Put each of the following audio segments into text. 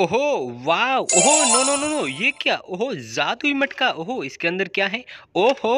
ओहो वाव ओहो no no no no ये क्या ओहो जादू मटका ओहो इसके अंदर क्या है ओहो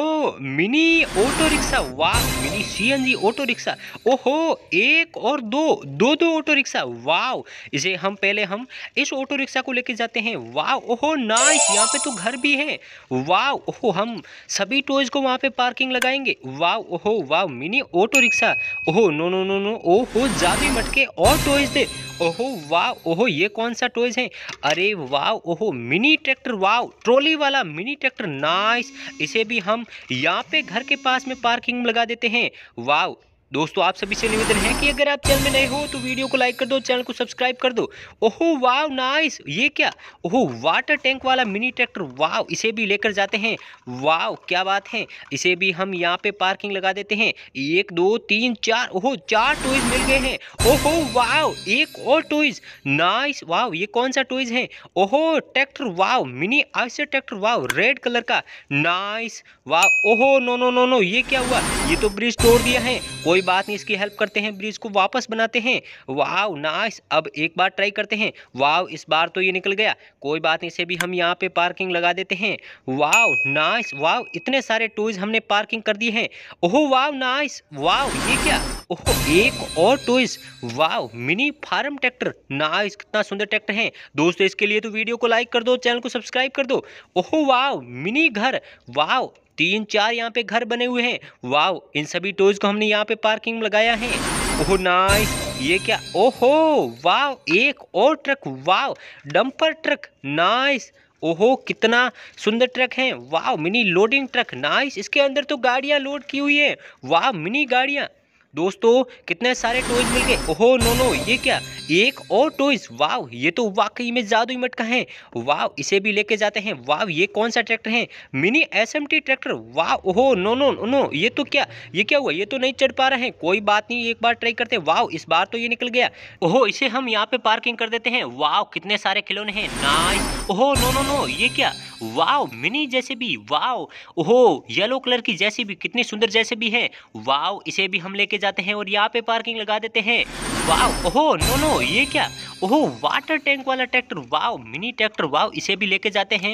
मिनी ऑटो रिक्शा वाह मिनी सीएनजी ऑटो रिक्शा ओहो एक और दो दो दो ऑटो रिक्शा वाव इसे हम पहले हम इस ऑटो रिक्शा को लेके जाते हैं वाह ओहो नाइस यहाँ पे तो घर भी है वाव ओहो हम सभी टॉयज को वहाँ पे पार्किंग लगाएंगे वाव ओहो वाव मिनी ऑटो रिक्शा ओहो नो नो नो नो ओहो जादू मटके और टॉयज दे ओहो वाह ओहो ये कौन सा टॉयज है अरे वाह ओहो मिनी ट्रैक्टर वाह ट्रॉली वाला मिनी ट्रैक्टर नाइस इसे भी हम यहाँ पे घर के पास में पार्किंग लगा देते हैं वाह दोस्तों आप सभी से निवेदन है कि अगर आप चैनल में नए हो तो वीडियो को लाइक कर दो चैनल को सब्सक्राइब कर दो ओहो वाव नाइस ये क्या ओहो वाटर टैंक वाला मिनी ट्रैक्टर वाव इसे भी लेकर जाते हैं वाव क्या बात है इसे भी हम यहाँ पे पार्किंग लगा देते हैं एक दो तीन चार ओहो चार टॉयज मिल गए हैं ओहो वाव एक और टॉयज नाइस वाव ये कौन सा टॉयज है ओहो tractor wow mini Eicher tractor wow red colour का नाइस वाव ओहो नो नो नो नो ये क्या हुआ ये तो ब्रिज तोड़ दिया है कोई बात नहीं इसकी हेल्प करते हैं ब्रिज को वापस बनाते हैं वाव नाइस अब एक बार ट्राई करते हैं वाव इस बार तो ये निकल गया कोई बात नहीं इसे भी हम यहाँ पे पार्किंग लगा देते हैं वाव नाइस वाव इतने सारे टूज हमने पार्किंग कर दिए हैं ओहो वाव नाइस वाव ये क्या ओहो एक और toys wow mini farm tractor nice कितना सुंदर ट्रैक्टर है दोस्तों इसके लिए तो वीडियो को लाइक कर दो चैनल को सब्सक्राइब कर दो ओहो वाव मिनी घर वाव तीन चार यहाँ पे घर बने हुए हैं वाव इन सभी टोज को हमने यहाँ पे पार्किंग लगाया है ओह नाइस ये क्या ओहो वाव एक और truck wow dumper truck nice ओहो कितना सुंदर ट्रक है वाह मिनी लोडिंग ट्रक नाइस इसके अंदर तो गाड़ियाँ लोड की हुई है वाह मिनी गाड़ियाँ दोस्तों कितने सारे टॉयज मिल गए ओहो नो नो ये क्या एक और टॉयज वाव ये तो वाकई में जादू मटका है वाव इसे भी लेके जाते हैं वाव ये कौन सा ट्रैक्टर है मिनी एसएमटी ट्रैक्टर वाव ओहो नो नो नो ये तो क्या ये क्या हुआ ये तो नहीं चढ़ पा रहे हैं कोई बात नहीं एक बार ट्राई करते वाव इस बार तो ये निकल गया ओहो इसे हम यहाँ पे पार्किंग कर देते हैं वाव कितने सारे खिलौने हैं नाइस ओहो नो नो नो ये क्या वाओ मिनी जैसे भी वाओ ओहो येलो कलर की जैसी भी कितनी सुंदर जैसे भी है वाओ इसे भी हम लेके जाते हैं और यहाँ पे पार्किंग लगा देते हैं वाओ ओहो नो नो ये क्या ओहो वाटर टैंक वाला tractor wow mini tractor wow इसे भी लेके जाते हैं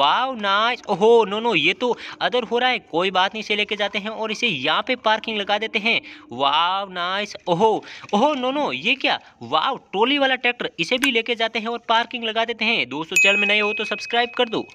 वाओ नाइस ओहो नो नो ये तो अदर हो रहा है कोई बात नहीं इसे लेके जाते हैं और इसे यहाँ पे पार्किंग लगा देते हैं वाओ नाइस ओहो ओहो नो नो ये क्या वाओ ट्रोली वाला ट्रैक्टर इसे भी लेके जाते हैं और पार्किंग लगा देते हैं दोस्तों चैनल में नए हो तो सब्सक्राइब कर दो